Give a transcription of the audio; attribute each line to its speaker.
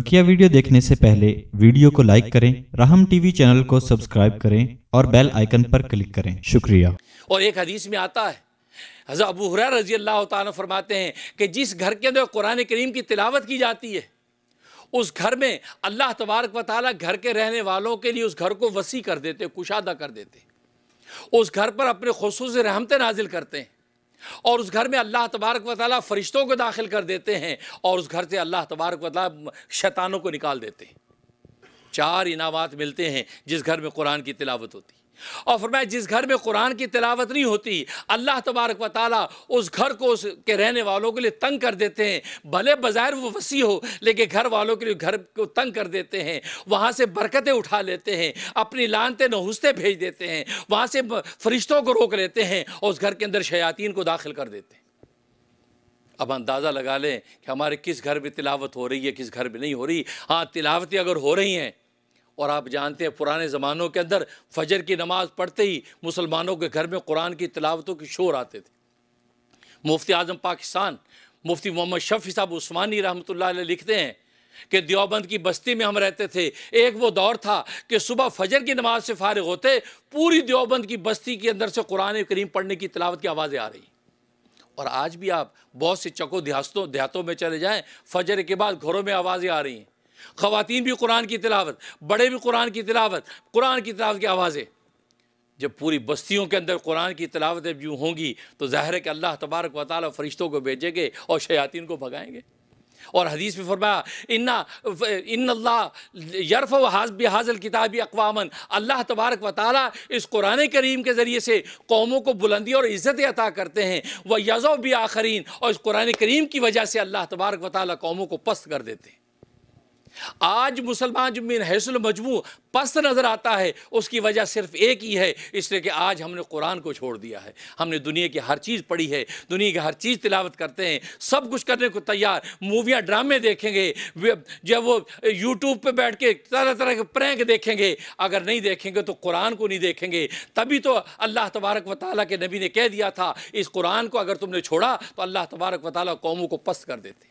Speaker 1: बकिया वीडियो देखने से पहले वीडियो को लाइक करें राहम टीवी चैनल को सब्सक्राइब करें और बेल आइकन पर क्लिक करें शुक्रिया और एक हदीस में आता है हजरत अबू हुरैरा रजी अल्लाह फरमाते हैं कि जिस घर के अंदर कुरान करीम की तिलावत की जाती है उस घर में अल्लाह तबारक व घर के रहने वालों के लिए उस घर को वसी कर देते कुशादा कर देते उस घर पर अपने खसूस रहमतें नाजिल करते हैं और उस घर में अल्लाह तबारक वाली फ़रिश्तों को दाखिल कर देते हैं और उस घर से अल्लाह तबारक वाली शैतानों को निकाल देते हैं चार इनामत मिलते हैं जिस घर में कुरान की तिलावत होती और फरमाया जिस घर में कुरान की तिलावत नहीं होती अल्लाह तबारक व ताली उस घर को उसके रहने वालों के लिए तंग कर देते हैं भले बाज़ार वो वसी हो लेकिन घर वालों के लिए घर को तंग कर देते हैं वहाँ से बरकतें उठा लेते हैं अपनी लानते नहुस्ते भेज देते हैं वहाँ से फरिश्तों को रोक लेते हैं और उस घर के अंदर शयातीन को दाखिल कर देते हैं अब अंदाज़ा लगा लें कि हमारे किस घर में तिलावत हो रही है किस घर में नहीं हो रही हाँ तिलावतें अगर हो रही हैं और आप जानते हैं पुराने ज़मानों के अंदर फजर की नमाज़ पढ़ते ही मुसलमानों के घर में कुरान की तलावतों के शोर आते थे मुफ्ती आज़म पाकिस्तान मुफ्ती मोहम्मद शफ़ी साहब उस्मानी रहमत लिखते हैं कि दियोबंद की बस्ती में हम रहते थे एक वो दौर था कि सुबह फजर की नमाज से फारग होते पूरी दियोबंद की बस्ती के अंदर से कुरान करीम पढ़ने की तलावत की आवाज़ें आ रही और आज भी आप बहुत से चको देहातों देहातों में चले जाएं फजर के बाद घरों में आवाज़ें आ रही हैं खातन भी कुरान की तिलावत बड़े भी कुरान की तिलावत कुरान की तिलावत की आवाज़ें जब पूरी बस्तियों के अंदर कुरान की तलावतें यूँ होंगी तो ज़ाहिर है कि अल्लाह तबारक वाल फ़रिश्तों को भेजेंगे और शयातीन को भगाएंगे और हदीस में फरमाया इन्ना इन अल्लाह यरफ़ हाज हाजल किताबी अकवामन अल्लाह तबारक व इस कुरान करीम के ज़रिए से कौमों को बुलंदी और इज़्ज़त अता करते हैं वह यज़ो भी आखरीन और इस कुरान करीम की वजह से अल्लाह तबारक व कौमों को पस्त कर देते हैं आज मुसलमान जो मिन हैसल मजमू पस्त नज़र आता है उसकी वजह सिर्फ एक ही है इसलिए कि आज हमने कुरान को छोड़ दिया है हमने दुनिया की हर चीज़ पढ़ी है दुनिया की हर चीज़ तिलावत करते हैं सब कुछ करने को तैयार मूवियाँ ड्रामे देखेंगे जब वो यूट्यूब पर बैठ के तरह तरह के प्रैंक देखेंगे अगर नहीं देखेंगे तो कुरान को नहीं देखेंगे तभी तो अल्लाह तबारक व ताली के नबी ने कह दिया था इस कुरान को अगर तुमने छोड़ा तो अल्लाह तबारक व ताली कौमों को पस्त कर देते